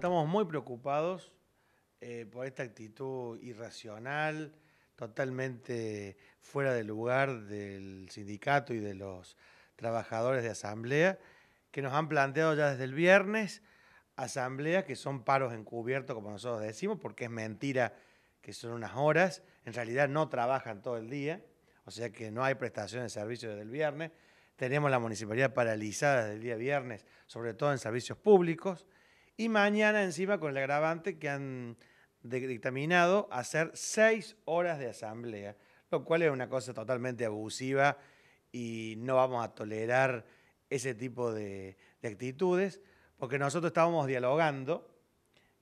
estamos muy preocupados eh, por esta actitud irracional, totalmente fuera de lugar del sindicato y de los trabajadores de asamblea, que nos han planteado ya desde el viernes asambleas que son paros encubiertos, como nosotros decimos, porque es mentira que son unas horas, en realidad no trabajan todo el día, o sea que no hay prestación de servicio desde el viernes, tenemos la municipalidad paralizada desde el día viernes, sobre todo en servicios públicos, y mañana encima con el agravante que han dictaminado hacer seis horas de asamblea, lo cual es una cosa totalmente abusiva y no vamos a tolerar ese tipo de, de actitudes, porque nosotros estábamos dialogando,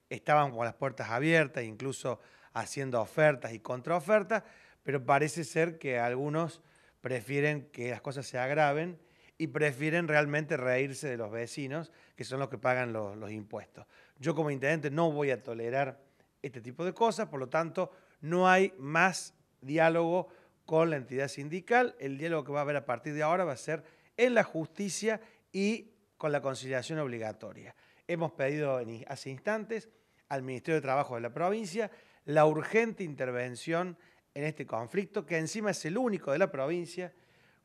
estaban con las puertas abiertas, incluso haciendo ofertas y contraofertas, pero parece ser que algunos prefieren que las cosas se agraven y prefieren realmente reírse de los vecinos, que son los que pagan los, impuestos. Yo como intendente no voy a tolerar este tipo de cosas, por lo tanto, no hay más diálogo con la entidad sindical. El diálogo que va a haber a partir de ahora va a ser en la justicia y con la conciliación obligatoria. Hemos pedido hace instantes al Ministerio de Trabajo de la provincia la urgente intervención en este conflicto, que encima es el único de la provincia,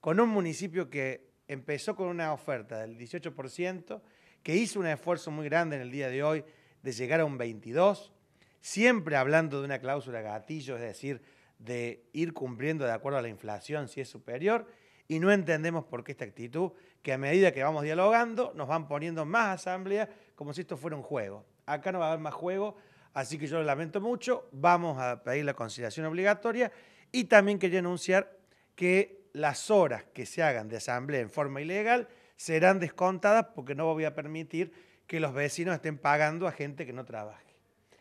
con un municipio que empezó con una oferta del 18%, que hizo un esfuerzo muy grande en el día de hoy de llegar a un 22%, siempre hablando de una cláusula gatillo, es decir, de ir cumpliendo de acuerdo a la inflación si es superior, y no entendemos por qué esta actitud, que a medida que vamos dialogando nos van poniendo más asambleas como si esto fuera un juego. Acá no va a haber más juego, así que yo lo lamento mucho, vamos a pedir la conciliación obligatoria y también quería anunciar que las horas que se hagan de asamblea en forma ilegal serán descontadas porque no voy a permitir que los vecinos estén pagando a gente que no trabaje.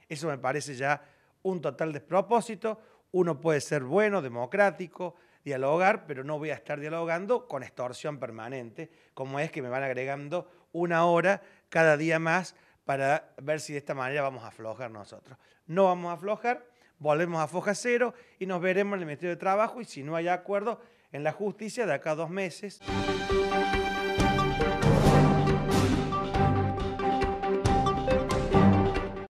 Eso me parece ya un total despropósito. Uno puede ser bueno, democrático, dialogar, pero no voy a estar dialogando con extorsión permanente, como es que me van agregando una hora cada día más para ver si de esta manera vamos a aflojar nosotros. No vamos a aflojar, volvemos a foja cero y nos veremos en el Ministerio de Trabajo y si no hay acuerdo, en la justicia de acá dos meses.